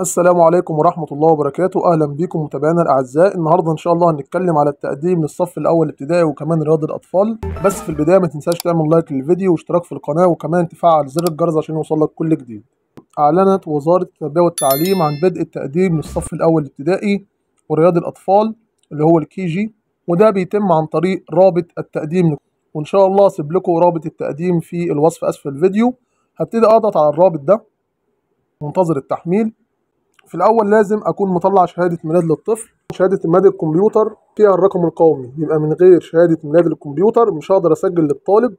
السلام عليكم ورحمة الله وبركاته أهلا بكم متابعينا الأعزاء النهاردة إن شاء الله هنتكلم على التقديم للصف الأول ابتدائي وكمان رياض الأطفال بس في البداية ما تنساش تعمل لايك للفيديو واشتراك في القناة وكمان تفعل زر الجرس عشان يوصلك كل جديد أعلنت وزارة التربية والتعليم عن بدء التقديم للصف الأول ابتدائي ورياض الأطفال اللي هو الكي جي وده بيتم عن طريق رابط التقديم وإن شاء الله أسيب لكم رابط التقديم في الوصف أسفل الفيديو هبتدي أضغط على الرابط ده منتظر التحميل في الاول لازم اكون مطلع شهاده ميلاد للطفل شهاده ميلاد الكمبيوتر فيها الرقم القومي يبقى من غير شهاده ميلاد الكمبيوتر مش هقدر اسجل للطالب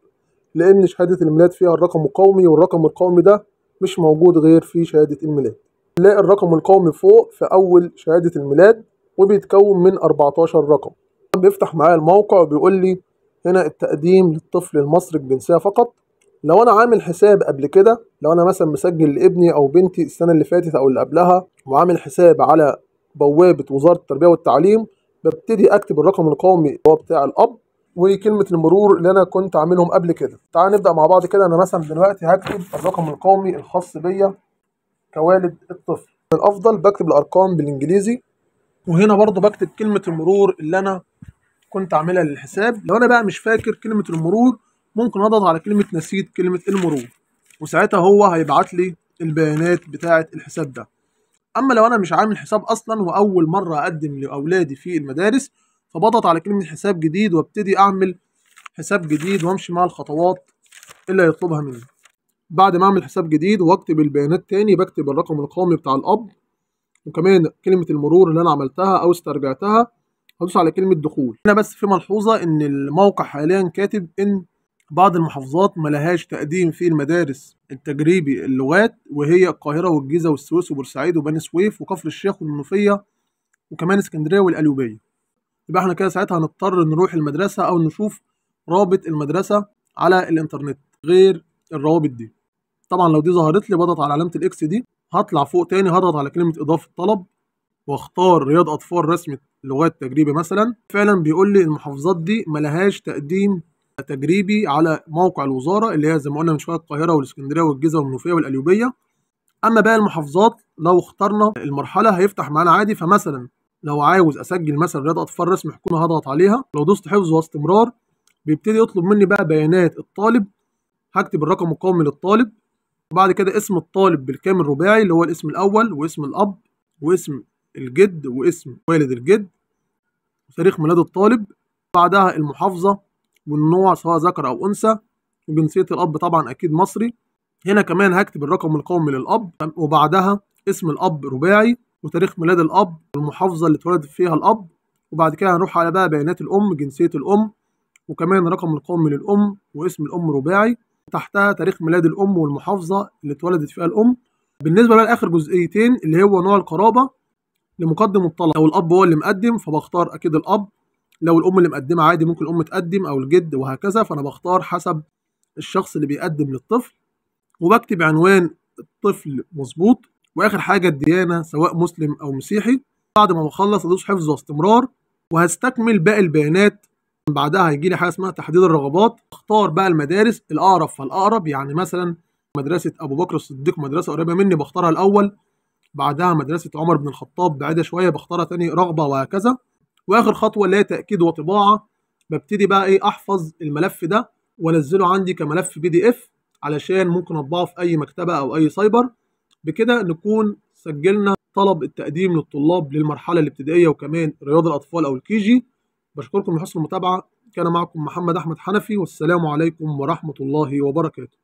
لان شهاده الميلاد فيها الرقم القومي والرقم القومي ده مش موجود غير في شهاده الميلاد نلاقي الرقم القومي فوق في اول شهاده الميلاد وبيتكون من 14 رقم بيفتح معايا الموقع وبيقول لي هنا التقديم للطفل المصري الجنسيه فقط لو انا عامل حساب قبل كده لو انا مثلا مسجل لابني او بنتي السنه اللي فاتت او اللي قبلها وعامل حساب على بوابه وزاره التربيه والتعليم ببتدي اكتب الرقم القومي اللي هو بتاع الاب وكلمه المرور اللي انا كنت عاملهم قبل كده تعال نبدا مع بعض كده انا مثلا دلوقتي هكتب الرقم القومي الخاص بيا كوالد الطفل الافضل بكتب الارقام بالانجليزي وهنا برضو بكتب كلمه المرور اللي انا كنت عاملها للحساب لو انا بقى مش فاكر كلمه المرور ممكن اضغط على كلمه نسيت كلمه المرور وساعتها هو هيبعت لي البيانات بتاعه الحساب ده اما لو انا مش عامل حساب اصلا واول مره اقدم لاولادي في المدارس فبضغط على كلمه حساب جديد وابتدي اعمل حساب جديد وامشي مع الخطوات اللي هيطلبها مني بعد ما اعمل حساب جديد واكتب البيانات تاني بكتب الرقم القومي بتاع الاب وكمان كلمه المرور اللي انا عملتها او استرجعتها هدوس على كلمه دخول هنا بس في ملحوظه ان الموقع حاليا كاتب ان بعض المحافظات ما لهاش تقديم في المدارس التجريبي اللغات وهي القاهرة والجيزة والسويس وبورسعيد وبني سويف وكفر الشيخ والمنوفية وكمان اسكندرية والقليوبية يبقى احنا كده ساعتها هنضطر نروح المدرسة أو نشوف رابط المدرسة على الإنترنت غير الروابط دي طبعا لو دي ظهرت لي بضغط على علامة الإكس دي هطلع فوق تاني هضغط على كلمة إضافة طلب واختار رياض أطفال رسمة لغات تجريبي مثلا فعلا بيقول لي المحافظات دي ملهاش تقديم تجريبي على موقع الوزاره اللي هي زي ما قلنا من شويه القاهره والاسكندريه والجيزه والمنوفيه والأليوبية اما باقي المحافظات لو اخترنا المرحله هيفتح معانا عادي فمثلا لو عاوز اسجل مثلا رياضه اطفال رسم حكومه هضغط عليها لو دوست حفظ واستمرار بيبتدي يطلب مني بقى بيانات الطالب هكتب الرقم القومي للطالب وبعد كده اسم الطالب بالكامل رباعي اللي هو الاسم الاول واسم الاب واسم الجد واسم والد الجد وتاريخ ميلاد الطالب بعدها المحافظه والنوع سواء ذكر أو أنثى وجنسية الأب طبعا أكيد مصري هنا كمان هكتب الرقم القومي للأب وبعدها اسم الأب رباعي وتاريخ ميلاد الأب والمحافظة اللي اتولد فيها الأب وبعد كده هنروح على بقى بيانات الأم جنسية الأم وكمان رقم القومي للأم واسم الأم رباعي تحتها تاريخ ميلاد الأم والمحافظة اللي اتولدت فيها الأم بالنسبة بقى لآخر جزئيتين اللي هو نوع القرابة لمقدم الطلب لو الأب هو اللي مقدم فبختار أكيد الأب لو الام اللي مقدمه عادي ممكن الام تقدم او الجد وهكذا فانا بختار حسب الشخص اللي بيقدم للطفل وبكتب عنوان الطفل مظبوط واخر حاجه الديانه سواء مسلم او مسيحي بعد ما بخلص ادوس حفظ واستمرار وهستكمل باقي البيانات بعدها هيجي لي حاجه اسمها تحديد الرغبات اختار بقى المدارس الاقرب فالاقرب يعني مثلا مدرسه ابو بكر الصديق مدرسه قريبه مني بختارها الاول بعدها مدرسه عمر بن الخطاب بعيده شويه بختارها تاني رغبه وهكذا واخر خطوه اللي هي تاكيد وطباعه ببتدي بقى ايه احفظ الملف ده وانزله عندي كملف بي دي اف علشان ممكن اطبعه في اي مكتبه او اي سايبر بكده نكون سجلنا طلب التقديم للطلاب للمرحله الابتدائيه وكمان رياض الاطفال او الكي جي بشكركم لحسن المتابعه كان معكم محمد احمد حنفي والسلام عليكم ورحمه الله وبركاته